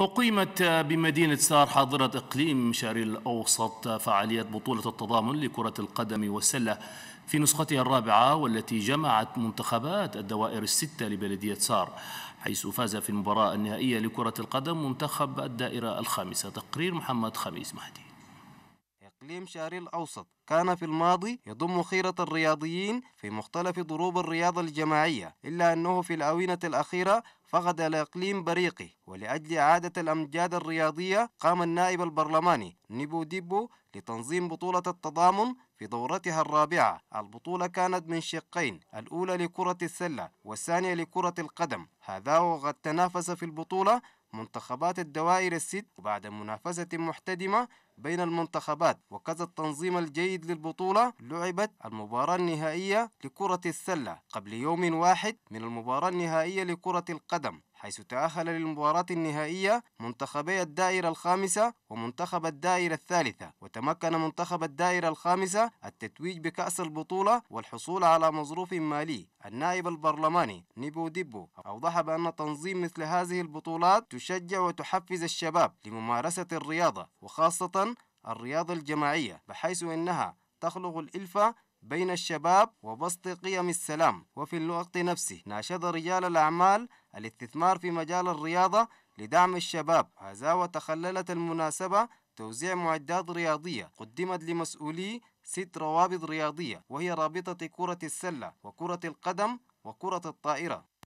أقيمت بمدينة سار حاضرة إقليم شاري الأوسط فعاليات بطولة التضامن لكرة القدم والسلة في نسختها الرابعة والتي جمعت منتخبات الدوائر الستة لبلدية سار حيث فاز في المباراة النهائية لكرة القدم منتخب الدائرة الخامسة تقرير محمد خميس مهدي إقليم شاري الأوسط كان في الماضي يضم خيرة الرياضيين في مختلف ضروب الرياضة الجماعية إلا أنه في الآونة الأخيرة فقد الإقليم بريقه ولأجل إعادة الأمجاد الرياضية قام النائب البرلماني نيبو ديبو لتنظيم بطولة التضامن في دورتها الرابعة البطولة كانت من شقين الأولى لكرة السلة والثانية لكرة القدم هذا وقد تنافس في البطولة منتخبات الدوائر الست وبعد منافسة محتدمة بين المنتخبات وكذا التنظيم الجيد للبطولة لعبت المباراة النهائية لكرة السلة قبل يوم واحد من المباراة النهائية لكرة القدم حيث تأهل للمباراة النهائية منتخبي الدائرة الخامسة ومنتخب الدائرة الثالثة وتمكن منتخب الدائرة الخامسة التتويج بكأس البطولة والحصول على مظروف مالي النائب البرلماني نيبو ديبو أوضح بأن تنظيم مثل هذه البطولات تشجع وتحفز الشباب لممارسة الرياضة وخاصة الرياضة الجماعية بحيث إنها تخلق الإلفة بين الشباب وبسط قيم السلام وفي الوقت نفسه ناشد رجال الأعمال الاستثمار في مجال الرياضة لدعم الشباب هذا وتخللت المناسبة توزيع معدات رياضية قدمت لمسؤولي ست روابط رياضية وهي رابطة كرة السلة وكرة القدم وكرة الطائرة